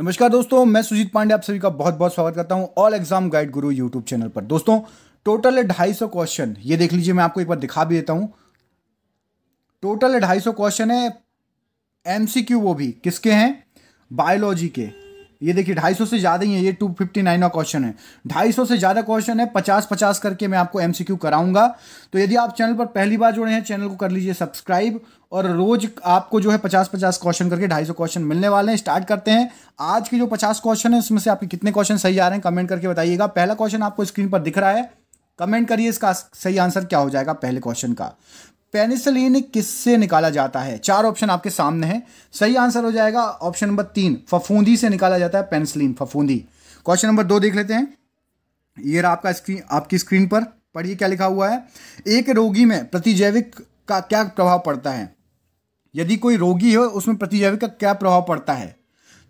नमस्कार दोस्तों मैं सुजीत पांडे आप सभी का बहुत बहुत स्वागत करता हूं all exam guide Guru YouTube channel पर दोस्तों टोटल ढाई सौ क्वेश्चन ये देख लीजिए मैं आपको एक बार दिखा भी देता हूं टोटल ढाई सौ क्वेश्चन है एमसीक्यू वो भी किसके हैं बायोलॉजी के ये देखिए ढाई सौ से ज़्यादा ही है ये टू फिफ्टी नाइन का क्वेश्चन है ढाई सौ से ज़्यादा क्वेश्चन है पचास पचास करके मैं आपको एमसीक्यू कराऊंगा तो यदि आप चैनल पर पहली बार जुड़े हैं चैनल को कर लीजिए सब्सक्राइब और रोज आपको जो है पचास पचास क्वेश्चन करके ढाई सौ क्वेश्चन मिलने वाले हैं स्टार्ट करते हैं आज के जो पचास क्वेश्चन है उसमें से आपके कितने क्वेश्चन सही आ रहे हैं कमेंट करके बताइएगा पहला क्वेश्चन आपको स्क्रीन पर दिख रहा है कमेंट करिए इसका सही आंसर क्या हो जाएगा पहले क्वेश्चन का पेनिसिलिन किससे निकाला जाता है चार ऑप्शन आपके सामने हैं सही आंसर हो जाएगा ऑप्शन नंबर तीन फफूंदी से निकाला जाता है पेनिसिलिन फफूंदी क्वेश्चन नंबर दो देख लेते हैं ये रहा आपका स्क्रीन आपकी स्क्रीन पर पढ़िए क्या लिखा हुआ है एक रोगी में प्रतिजैविक का क्या प्रभाव पड़ता है यदि कोई रोगी हो उसमें प्रतिजैविक का क्या प्रभाव पड़ता है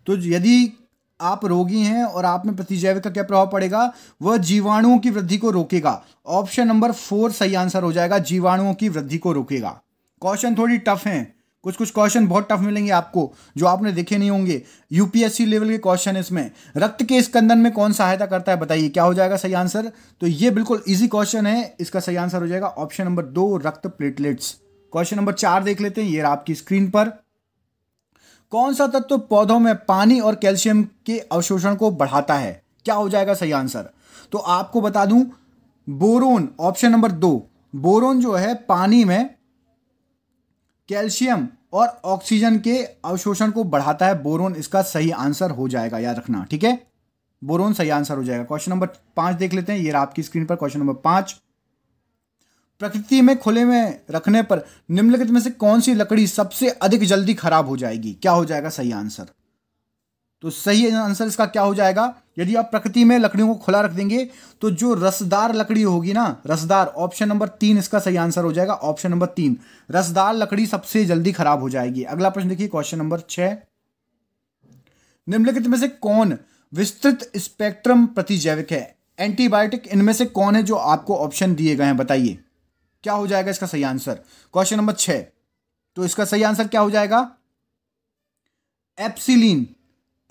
तो यदि आप रोगी हैं और आप में प्रतिजैविक का क्या प्रभाव पड़ेगा वह जीवाणुओं की वृद्धि को रोकेगा ऑप्शन नंबर फोर सही आंसर हो जाएगा जीवाणुओं की वृद्धि को रोकेगा क्वेश्चन थोड़ी टफ हैं कुछ कुछ क्वेश्चन बहुत टफ मिलेंगे आपको जो आपने देखे नहीं होंगे यूपीएससी लेवल के क्वेश्चन इसमें रक्त के स्कंदन में कौन सहायता करता है बताइए क्या हो जाएगा सही आंसर तो ये बिल्कुल इजी क्वेश्चन है इसका सही आंसर हो जाएगा ऑप्शन नंबर दो रक्त प्लेटलेट्स क्वेश्चन नंबर चार देख लेते हैं ये आपकी स्क्रीन पर कौन सा तत्व पौधों में पानी और कैल्शियम के अवशोषण को बढ़ाता है क्या हो जाएगा सही आंसर तो आपको बता दूं बोरोन ऑप्शन नंबर दो बोरोन जो है पानी में कैल्शियम और ऑक्सीजन के अवशोषण को बढ़ाता है बोरोन इसका सही आंसर हो जाएगा याद रखना ठीक है बोरोन सही आंसर हो जाएगा क्वेश्चन नंबर पांच देख लेते हैं ये आपकी स्क्रीन पर क्वेश्चन नंबर पांच प्रकृति में खुले में रखने पर निम्नलिखित में से कौन सी लकड़ी सबसे अधिक जल्दी खराब हो जाएगी क्या हो जाएगा सही आंसर तो सही आंसर इसका क्या हो जाएगा यदि आप प्रकृति में लकड़ियों को खुला रख देंगे तो जो रसदार लकड़ी होगी ना रसदार ऑप्शन नंबर तीन इसका सही आंसर हो जाएगा ऑप्शन नंबर तीन रसदार लकड़ी सबसे जल्दी खराब हो जाएगी अगला प्रश्न देखिए क्वेश्चन नंबर छ निम्नलिखित में से कौन विस्तृत स्पेक्ट्रम प्रतिजैविक है एंटीबायोटिक इनमें से कौन है जो आपको ऑप्शन दिए गए हैं बताइए क्या हो जाएगा इसका सही आंसर क्वेश्चन नंबर छह तो इसका सही आंसर क्या हो जाएगा एप्सिलीन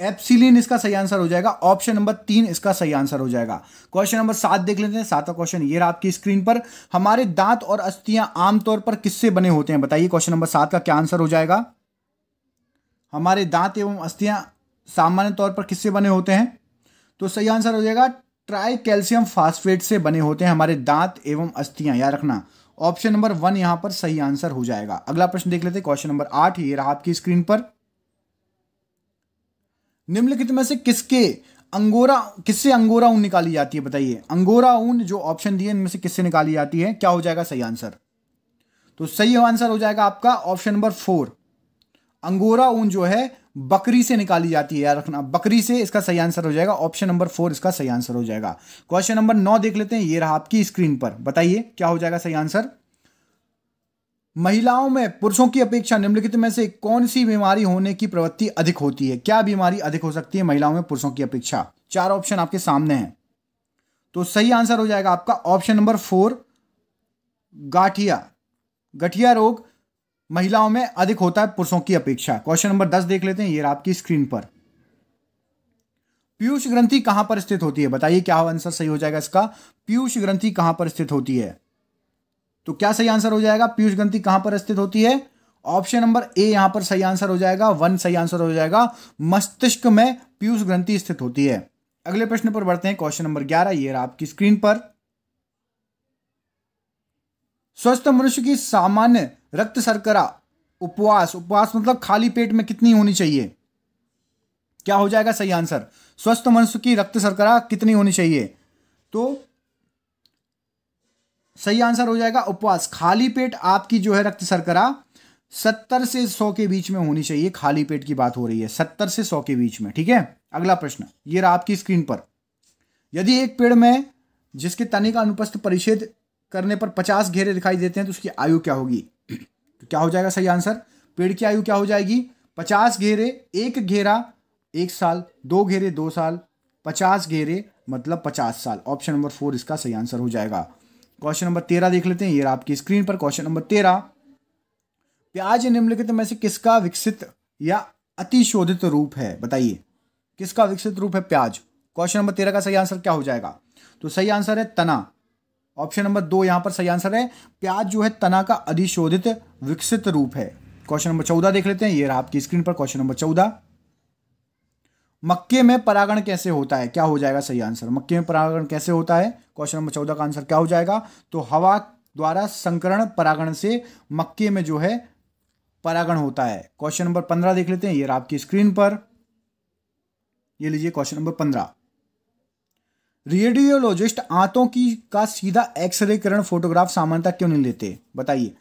एप्सिलीन इसका सही आंसर हो जाएगा ऑप्शन नंबर तीन इसका सही आंसर हो जाएगा क्वेश्चन नंबर सात देख लेते हैं सातवां क्वेश्चन ये रहा आपकी स्क्रीन पर हमारे दांत और अस्थियां आमतौर पर किससे बने होते हैं बताइए क्वेश्चन नंबर सात का क्या आंसर हो जाएगा हमारे दांत एवं अस्थियां सामान्य तौर पर किससे बने होते हैं तो सही आंसर हो जाएगा ट्राई कैल्शियम फास्फेट से बने होते हैं हमारे दांत एवं अस्थियां याद रखना ऑप्शन नंबर वन यहां पर सही आंसर हो जाएगा अगला प्रश्न देख लेते हैं क्वेश्चन नंबर आठ ये रहा आपकी स्क्रीन पर निम्नलिखित में से किसके अंगोरा किससे अंगोरा ऊन निकाली जाती है बताइए अंगोरा ऊन जो ऑप्शन दिए इनमें से किससे निकाली जाती है क्या हो जाएगा सही आंसर तो सही आंसर हो जाएगा आपका ऑप्शन नंबर फोर अंगोरा ऊन जो है बकरी से निकाली जाती है याद रखना बकरी से इसका सही आंसर हो जाएगा ऑप्शन नंबर फोर इसका सही आंसर हो जाएगा क्वेश्चन नंबर नौ देख लेते हैं ये रहा आपकी स्क्रीन पर बताइए क्या हो जाएगा सही आंसर महिलाओं में पुरुषों की अपेक्षा निम्नलिखित में से कौन सी बीमारी होने की प्रवृत्ति अधिक होती है क्या बीमारी अधिक हो सकती है महिलाओं में पुरुषों की अपेक्षा चार ऑप्शन आपके सामने हैं तो सही आंसर हो जाएगा आपका ऑप्शन नंबर फोर गाठिया गठिया रोग महिलाओं में अधिक होता है पुरुषों की अपेक्षा क्वेश्चन नंबर दस देख लेते हैं ये आपकी स्क्रीन पर पीयूष ग्रंथि कहां पर स्थित होती है बताइए क्या आंसर सही हो जाएगा इसका पीयूष ग्रंथि कहां पर स्थित होती है तो क्या सही आंसर हो जाएगा पीयूष ग्रंथि कहां पर स्थित होती है ऑप्शन नंबर ए यहां पर सही आंसर हो जाएगा वन सही आंसर हो जाएगा मस्तिष्क में पीयूष ग्रंथि स्थित होती है अगले प्रश्न पर बढ़ते हैं क्वेश्चन नंबर ग्यारह ये आपकी स्क्रीन पर स्वस्थ मनुष्य की सामान्य रक्त शर्करा उपवास उपवास मतलब खाली पेट में कितनी होनी चाहिए क्या हो जाएगा सही आंसर स्वस्थ मनुष्य की रक्त शर्करा कितनी होनी चाहिए तो सही आंसर हो जाएगा उपवास खाली पेट आपकी जो है रक्त शर्करा सत्तर से सौ के बीच में होनी चाहिए खाली पेट की बात हो रही है सत्तर से सौ के बीच में ठीक है अगला प्रश्न ये रहा आपकी स्क्रीन पर यदि एक पेड़ में जिसके तने का अनुपस्थ परिच्छेद करने पर पचास घेरे दिखाई देते हैं तो उसकी आयु क्या होगी तो क्या हो जाएगा सही आंसर पेड़ की आयु क्या हो जाएगी पचास घेरे एक घेरा एक साल दो घेरे दो साल पचास घेरे मतलब पचास साल ऑप्शन नंबर फोर इसका सही आंसर हो जाएगा क्वेश्चन नंबर तेरह देख लेते हैं ये आपकी स्क्रीन पर क्वेश्चन नंबर तेरह प्याज निम्नलिखित में से किसका विकसित या अतिशोधित रूप है बताइए किसका विकसित रूप है प्याज क्वेश्चन नंबर तेरह का सही आंसर क्या हो जाएगा तो सही आंसर है तना ऑप्शन नंबर दो यहां पर सही आंसर है प्याज जो है तना का अधिशोधित विकसित रूप है क्वेश्चन नंबर चौदह देख लेते हैं ये रहा आपकी स्क्रीन पर क्वेश्चन नंबर चौदह मक्के में परागण कैसे होता है क्या हो जाएगा सही आंसर मक्के में परागण कैसे होता है क्वेश्चन नंबर चौदह का आंसर क्या हो जाएगा तो हवा द्वारा संकरण परागण से मक्के में जो है परागण होता है क्वेश्चन नंबर पंद्रह देख लेते हैं ये आपकी स्क्रीन पर ये लीजिए क्वेश्चन नंबर पंद्रह रेडियोलॉजिस्ट आंतों की का सीधा एक्सरे करण फोटोग्राफ सामान्यता क्यों नहीं लेते बताइए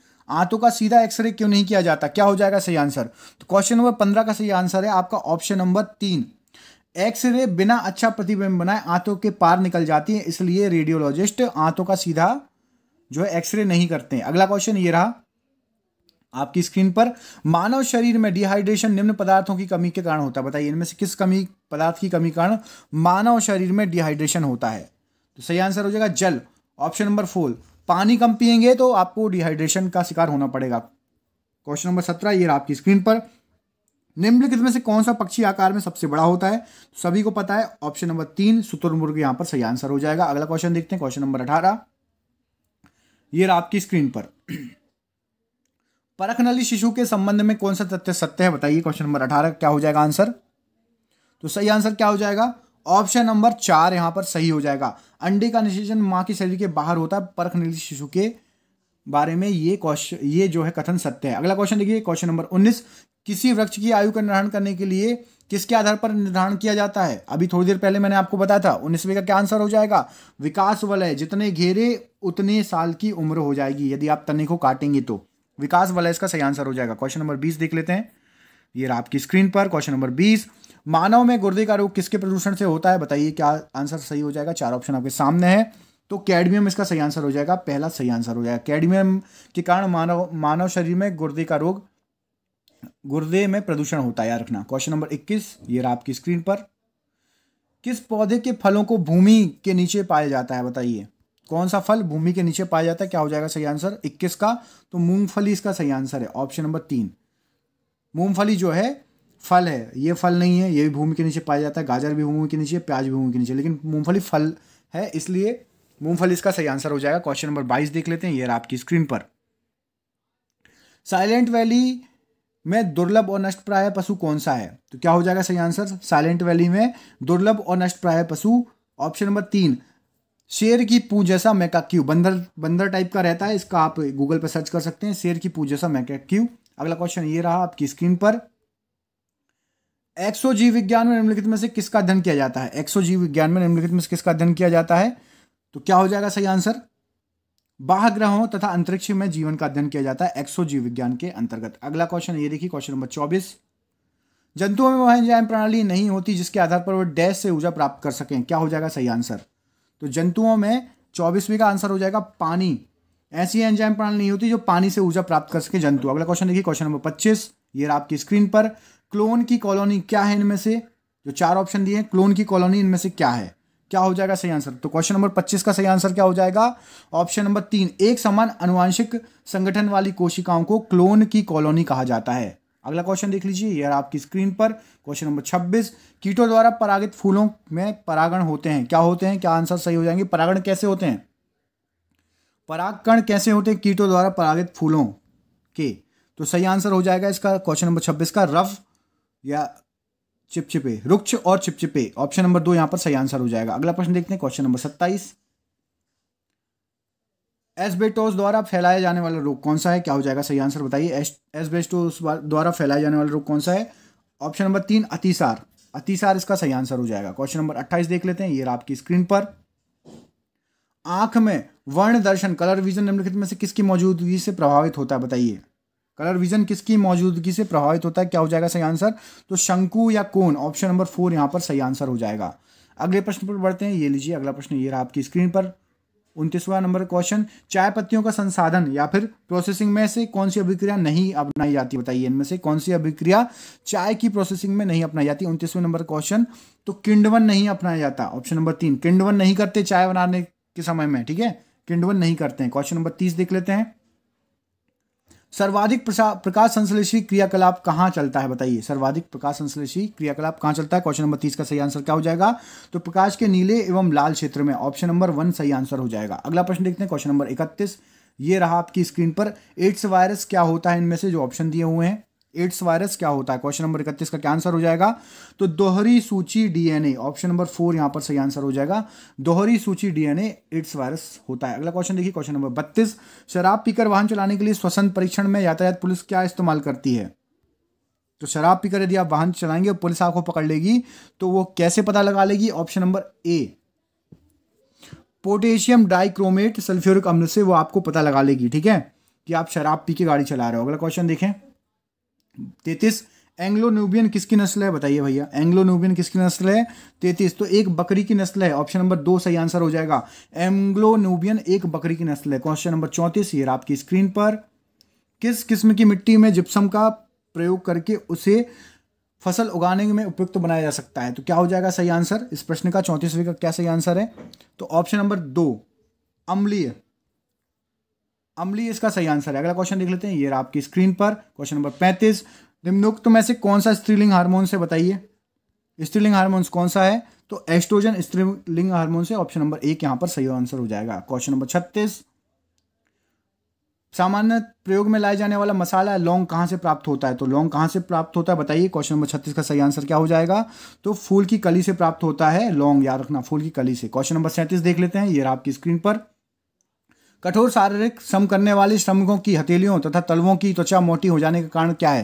आंतों का सीधा एक्सरे क्यों नहीं किया जाता क्या हो जाएगा सही आंसर तो क्वेश्चन नंबर पंद्रह का सही आंसर है आपका ऑप्शन नंबर तीन एक्सरे बिना अच्छा प्रतिबिंब बनाए आंतों के पार निकल जाती है इसलिए रेडियोलॉजिस्ट आंतों का सीधा जो है एक्सरे नहीं करते हैं अगला क्वेश्चन ये रहा आपकी स्क्रीन पर मानव शरीर में डिहाइड्रेशन निम्न पदार्थों की कमी के कारण होता है बताइए इनमें से किस कमी पदार्थ की कमी कारण मानव शरीर में डिहाइड्रेशन होता है तो सही आंसर हो जाएगा जल ऑप्शन नंबर फोर पानी कम पिएंगे तो आपको डिहाइड्रेशन का शिकार होना पड़ेगा क्वेश्चन नंबर सत्रह ये रहा आपकी स्क्रीन पर निम्नलिखित में से कौन सा पक्षी आकार में सबसे बड़ा होता है तो सभी को पता है ऑप्शन नंबर तीन सुतुरमुर्ग यहां पर सही आंसर हो जाएगा अगला क्वेश्चन देखते हैं क्वेश्चन नंबर अठारह ये रहा आपकी स्क्रीन पर परखनली शिशु के संबंध में कौन सा तथ्य सत्य है बताइए क्वेश्चन नंबर अठारह क्या हो जाएगा आंसर तो सही आंसर क्या हो जाएगा ऑप्शन नंबर चार यहां पर सही हो जाएगा अंडे का निषेचन माँ के शरीर के बाहर होता है परखनिली शिशु के बारे में ये क्वेश्चन ये जो है कथन सत्य है अगला क्वेश्चन देखिए क्वेश्चन नंबर उन्नीस किसी वृक्ष की आयु का निर्धारण करने के लिए किसके आधार पर निर्धारण किया जाता है अभी थोड़ी देर पहले मैंने आपको बताया था उन्नीसवे का क्या आंसर हो जाएगा विकास वलय जितने घेरे उतने साल की उम्र हो जाएगी यदि आप तने को काटेंगे तो विकास वलय इसका सही आंसर हो जाएगा क्वेश्चन नंबर बीस देख लेते हैं ये आपकी स्क्रीन पर क्वेश्चन नंबर बीस मानव में गुर्दे का रोग किसके प्रदूषण से होता है बताइए क्या आंसर सही हो जाएगा चार ऑप्शन आपके सामने है तो कैडमियम इसका सही आंसर हो जाएगा पहला सही आंसर हो जाएगा कैडमियम के कारण मानव मानव शरीर में गुर्दे का रोग गुर्दे में प्रदूषण होता है याद रखना क्वेश्चन नंबर 21 ये रहा आपकी स्क्रीन पर किस पौधे के फलों को भूमि के नीचे पाया जाता है बताइए कौन सा फल भूमि के नीचे पाया जाता है क्या हो जाएगा सही आंसर 21 का तो मूंगफली इसका सही आंसर है ऑप्शन नंबर तीन मूंगफली जो है फल है ये फल नहीं है ये भी भूमि के नीचे पाया जाता है गाजर भी भूमि के नीचे प्याज भी भूमि के नीचे लेकिन मूंगफली फल है इसलिए मूंगफली इसका सही आंसर हो जाएगा क्वेश्चन नंबर बाईस देख लेते हैं ये आपकी स्क्रीन पर साइलेंट वैली में दुर्लभ और नष्ट प्राय पशु कौन सा है तो क्या हो जाएगा सही आंसर साइलेंट वैली में दुर्लभ और नष्ट प्राय पशु ऑप्शन नंबर तीन शेर की पूज जैसा मैका क्यू बंदर बंदर टाइप का रहता है इसका आप गूगल पर सर्च कर सकते हैं शेर की पूज जैसा मैका क्यू अगला क्वेश्चन ये रहा आपकी स्क्रीन पर एक्सो जीव विज्ञान में निम्नलिखित में से किसका अध्ययन किया जाता है एक्सो जीव विज्ञान में निम्नलिखित में से किसका अध्ययन किया जाता है तो क्या हो जाएगा सही आंसर बाह ग्रहों तथा अंतरिक्ष में जीवन का अध्ययन किया जाता है एक्सो जीव विज्ञान के अंतर्गत अगला क्वेश्चन ये देखिए क्वेश्चन नंबर चौबीस जंतुओं में वह एंजाइम प्रणाली नहीं होती जिसके आधार पर वह डैश से ऊर्जा प्राप्त कर सकें क्या हो जाएगा सही आंसर तो जंतुओं में चौबीसवीं का आंसर हो जाएगा पानी ऐसी एंजाइम प्रणाली नहीं होती जो पानी से ऊर्जा प्राप्त कर सके जंतु अगला क्वेश्चन देखिए क्वेश्चन नंबर पच्चीस ये आपकी स्क्रीन पर क्लोन की कॉलोनी क्या है इनमें से जो चार ऑप्शन दिए हैं क्लोन की कॉलोनी इनमें से क्या है क्या हो जाएगा सही आंसर तो क्वेश्चन नंबर 25 का सही आंसर क्या हो जाएगा ऑप्शन नंबर तीन एक समान अनुवांशिक संगठन वाली कोशिकाओं को क्लोन की कॉलोनी कहा जाता है अगला क्वेश्चन देख लीजिए यार आपकी स्क्रीन पर क्वेश्चन नंबर 26 कीटों द्वारा परागित फूलों में परागण होते हैं क्या होते हैं क्या आंसर सही हो जाएंगे परागण कैसे होते हैं परागकण कैसे होते हैं कीटों द्वारा परागित फूलों के तो सही आंसर हो जाएगा इसका क्वेश्चन नंबर छब्बीस का रफ या चिपचिपे रुक्ष और चिपचिपे ऑप्शन नंबर दो यहां पर सही आंसर हो जाएगा अगला प्रश्न देखते हैं क्वेश्चन नंबर सत्ताईस एसबेटोस द्वारा फैलाया जाने वाला रोग कौन सा है क्या हो जाएगा सही आंसर बताइए एसबेस्टोस द्वारा फैलाया जाने वाला रोग कौन सा है ऑप्शन नंबर तीन अतिसार अतिसार इसका सही आंसर हो जाएगा क्वेश्चन नंबर अट्ठाईस देख लेते हैं ये आपकी स्क्रीन पर आंख में वर्ण दर्शन कलर विजन निम्नलिखित में से किसकी मौजूदगी से प्रभावित होता है बताइए कलर विजन किसकी मौजूदगी से प्रभावित होता है क्या हो जाएगा सही आंसर तो शंकु या कोन ऑप्शन नंबर फोर यहाँ पर सही आंसर हो जाएगा अगले प्रश्न पर बढ़ते हैं ये लीजिए अगला प्रश्न ये रहा आपकी स्क्रीन पर उनतीसवा नंबर क्वेश्चन चाय पत्तियों का संसाधन या फिर प्रोसेसिंग में से कौन सी अभिक्रिया नहीं अपनाई जाती बताइए इनमें से कौन सी अभिक्रिया चाय की प्रोसेसिंग में नहीं अपनाई जाती उनतीसवें नंबर क्वेश्चन तो किंडवन नहीं अपनाया जाता ऑप्शन नंबर तीन किंडवन नहीं करते चाय बनाने के समय में ठीक है किंडवन नहीं करते हैं क्वेश्चन नंबर तीस देख लेते हैं सर्वाधिक प्रकाश संश्लेषी क्रियाकलाप कहाँ चलता है बताइए सर्वाधिक प्रकाश संश्लेषी क्रियाकलाप कहाँ चलता है क्वेश्चन नंबर तीस का सही आंसर क्या हो जाएगा तो प्रकाश के नीले एवं लाल क्षेत्र में ऑप्शन नंबर वन सही आंसर हो जाएगा अगला प्रश्न देखते हैं क्वेश्चन नंबर इकतीस ये रहा आपकी स्क्रीन पर एड्स वायरस क्या होता है इनमें से जो ऑप्शन दिए हुए हैं एड्स वायरस क्या होता है क्वेश्चन नंबर इकतीस का क्या आंसर हो जाएगा तो दोहरी सूची डीएनए ऑप्शन नंबर फोर यहां पर सही आंसर हो जाएगा दोहरी सूची डीएनए एड्स वायरस होता है अगला क्वेश्चन देखिए क्वेश्चन नंबर बत्तीस शराब पीकर वाहन चलाने के लिए स्वसन परीक्षण में यातायात पुलिस क्या इस्तेमाल करती है तो शराब पीकर यदि आप वाहन चलाएंगे पुलिस आपको पकड़ लेगी तो वो कैसे पता लगा लेगी option number A potassium dichromate sulphuric अम्ल से वो आपको पता लगा लेगी ठीक है कि आप शराब पी के गाड़ी चला रहे हो अगला क्वेश्चन देखें तैतीस एंग्लो न्यूबियन किसकी नस्ल है बताइए भैया एंग्लो न्यूबियन किसकी नस्ल है तैतीस तो एक बकरी की नस्ल है ऑप्शन नंबर दो सही आंसर हो जाएगा एंग्लो न्यूबियन एक बकरी की नस्ल है क्वेश्चन नंबर चौंतीस ये आपकी स्क्रीन पर किस किस्म की मिट्टी में जिप्सम का प्रयोग करके उसे फसल उगाने में उपयुक्त बनाया जा सकता है तो क्या हो जाएगा सही आंसर इस प्रश्न का चौंतीसवीं का क्या सही आंसर है तो ऑप्शन नंबर दो अम्लीय अमली इसका सही आंसर है अगला क्वेश्चन देख लेते हैं ये आपकी स्क्रीन पर क्वेश्चन नंबर पैंतीस निम्नुक्त में से कौन सा स्त्रीलिंग हार्मोन से बताइए स्त्रीलिंग हार्मोन्स कौन सा है तो एस्ट्रोजन स्त्रीलिंग हार्मोन से ऑप्शन नंबर एक यहां पर सही आंसर हो जाएगा क्वेश्चन नंबर छत्तीस सामान्य प्रयोग में लाया जाने वाला मसाला लौंग कहां से प्राप्त होता है तो लौंग कहां से प्राप्त होता है बताइए क्वेश्चन नंबर छत्तीस का सही आंसर क्या हो जाएगा तो फूल की कली से प्राप्त होता है लौंग याद रखना फूल की कली से क्वेश्चन नंबर सैंतीस देख लेते हैं ये आपकी स्क्रीन पर कठोर शारीरिक श्रम करने वाले श्रमिकों की हथेलियों तथा तलवों की त्वचा मोटी हो जाने का कारण क्या है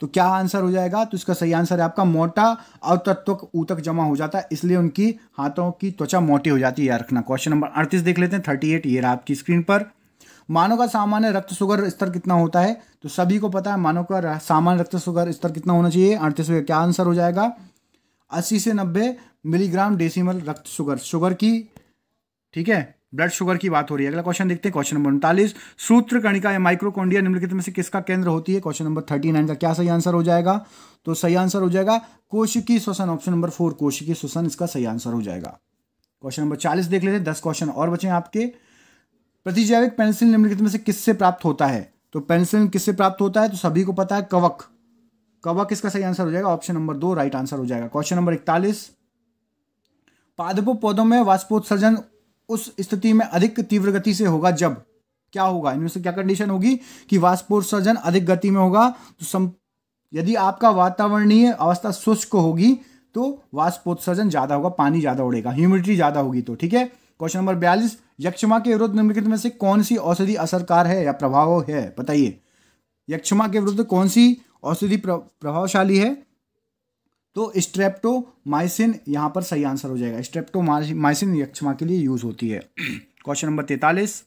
तो क्या आंसर हो जाएगा तो इसका सही आंसर है आपका मोटा और तत्व ऊतक जमा हो जाता है इसलिए उनकी हाथों की त्वचा मोटी हो जाती है याद रखना क्वेश्चन नंबर अड़तीस देख लेते हैं थर्टी एट ये रहा आपकी स्क्रीन पर मानव का सामान्य रक्त सुगर स्तर कितना होता है तो सभी को पता है मानव का सामान्य रक्त सुगर स्तर कितना होना चाहिए में क्या आंसर हो जाएगा अस्सी से नब्बे मिलीग्राम डेसीमल रक्त सुगर शुगर की ठीक है ब्लड शुगर की बात हो रही है अगला क्वेश्चन देखते हैं क्वेश्चन नंबर उनतालीस सूत्र कणिका या माइक्रोकोंडिया निम्नलिखित में से किसका केंद्र होती है क्वेश्चन नंबर थर्टी नाइन का क्या सही आंसर हो जाएगा तो सही आंसर हो जाएगा कोशिकी श्वसन ऑप्शन नंबर फोर कोशिकी श्वसन इसका सही आंसर हो जाएगा क्वेश्चन नंबर चालीस देख लेते हैं दस क्वेश्चन और बचे हैं आपके प्रतिजैविक पेंसिल निम्नलिखित में से किससे प्राप्त होता है तो पेंसिल किससे प्राप्त होता है तो सभी को पता है कवक कवक इसका सही आंसर हो जाएगा ऑप्शन नंबर दो राइट आंसर हो जाएगा क्वेश्चन नंबर इकतालीस पादपों पौधों में वाष्पोत्सर्जन उस स्थिति में अधिक तीव्र गति से होगा जब क्या होगा इनमें से क्या कंडीशन होगी कि वाष्पोत्सर्जन अधिक गति में होगा तो सम यदि आपका वातावरणीय अवस्था शुष्क होगी तो वाष्पोत्सर्जन ज्यादा होगा पानी ज्यादा उड़ेगा ह्यूमिडिटी ज्यादा होगी तो ठीक है क्वेश्चन नंबर बयालीस यक्षमा के विरुद्ध निम्नलिखित में से कौन सी औषधि असरकार है या प्रभाव है बताइए यक्षमा के विरुद्ध कौन सी औषधि प्रभावशाली है तो स्ट्रेप्टोमाइसिन यहाँ पर सही आंसर हो जाएगा स्ट्रेप्टोमाइसिन यक्षमा के लिए यूज होती है क्वेश्चन नंबर तैतालीस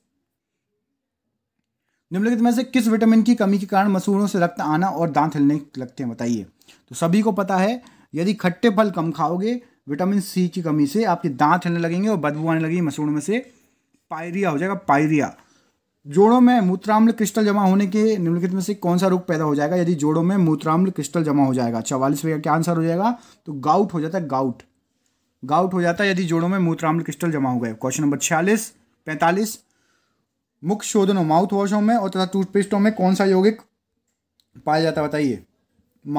निम्नलिखित में से किस विटामिन की कमी के कारण मसूरों से रक्त आना और दांत हिलने लगते हैं बताइए तो सभी को पता है यदि खट्टे फल कम खाओगे विटामिन सी की कमी से आपके दांत हिलने लगेंगे और बदबू आने लगेगी मसूरों में से पायरिया हो जाएगा पायरिया जोड़ों में मूत्राम्ल क्रिस्टल जमा होने के निम्नलिखित में से कौन सा रोग पैदा हो जाएगा यदि जोड़ों में मूत्राम्ल क्रिस्टल जमा हो जाएगा चवालीस का क्या आंसर हो जाएगा तो गाउट हो जाता है गाउट गाउट हो जाता है यदि जोड़ों में मूत्राम्ल क्रिस्टल जमा हो गए क्वेश्चन नंबर छियालीस पैंतालीस मुख्य शोधनों माउथ वॉशों में और तथा टूथपेस्टों में कौन सा यौगिक पाया जाता है बताइए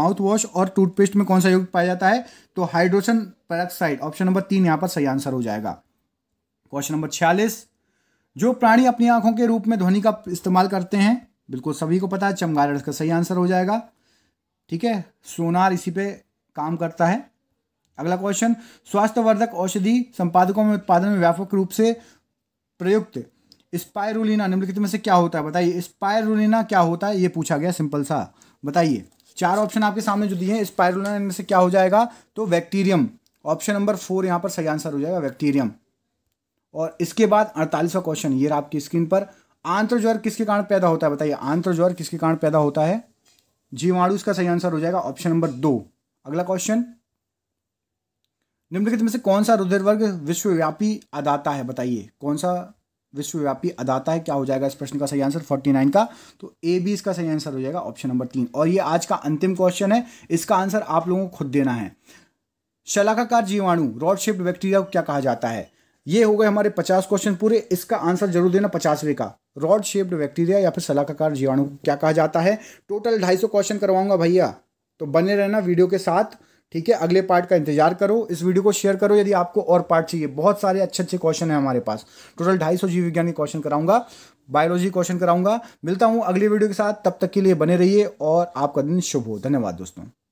माउथ वॉश और टूथपेस्ट में कौन सा यौगिक पाया जाता है तो हाइड्रोजन पेरोक्साइड ऑप्शन नंबर तीन यहां पर सही आंसर हो जाएगा क्वेश्चन नंबर छियालीस जो प्राणी अपनी आंखों के रूप में ध्वनि का इस्तेमाल करते हैं बिल्कुल सभी को पता है चमगादड़ का सही आंसर हो जाएगा ठीक है सोनार इसी पे काम करता है अगला क्वेश्चन स्वास्थ्यवर्धक औषधि संपादकों में उत्पादन में व्यापक रूप से प्रयुक्त स्पायरुलिना निम्नलिखित में से क्या होता है बताइए स्पायरुलिना क्या होता है ये पूछा गया सिंपल सा बताइए चार ऑप्शन आपके सामने जो दिए हैं स्पायरुलिना इनमें से क्या हो जाएगा तो बैक्टीरियम ऑप्शन नंबर फोर यहाँ पर सही आंसर हो जाएगा बैक्टीरियम और इसके बाद अड़तालीसवा क्वेश्चन ये रहा आपकी स्क्रीन पर ज्वर किसके कारण पैदा होता है बताइए ज्वर किसके कारण पैदा होता है जीवाणु इसका सही आंसर हो जाएगा ऑप्शन नंबर दो अगला क्वेश्चन निम्नलिखित में से कौन सा रुधिर वर्ग विश्वव्यापी अदाता है बताइए कौन सा विश्वव्यापी अदाता है क्या हो जाएगा इस प्रश्न का सही आंसर 49 का तो ए बी इसका सही आंसर हो जाएगा ऑप्शन नंबर तीन और ये आज का अंतिम क्वेश्चन है इसका आंसर आप लोगों को खुद देना है शलाकाकार जीवाणु रॉड शेप्ड बैक्टीरिया को क्या कहा जाता है ये हो गए हमारे पचास क्वेश्चन पूरे इसका आंसर जरूर देना पचासवे का रॉड शेप्ड बैक्टीरिया या फिर सलाहकार जीवाणु को क्या कहा जाता है टोटल ढाई सौ क्वेश्चन करवाऊंगा भैया तो बने रहना वीडियो के साथ ठीक है अगले पार्ट का इंतजार करो इस वीडियो को शेयर करो यदि आपको और पार्ट चाहिए बहुत सारे अच्छे अच्छे क्वेश्चन है हमारे पास टोटल ढाई सौ जीव विज्ञान क्वेश्चन कराऊंगा बायोलॉजी क्वेश्चन कराऊंगा मिलता हूँ अगले वीडियो के साथ तब तक के लिए बने रहिए और आपका दिन शुभ हो धन्यवाद दोस्तों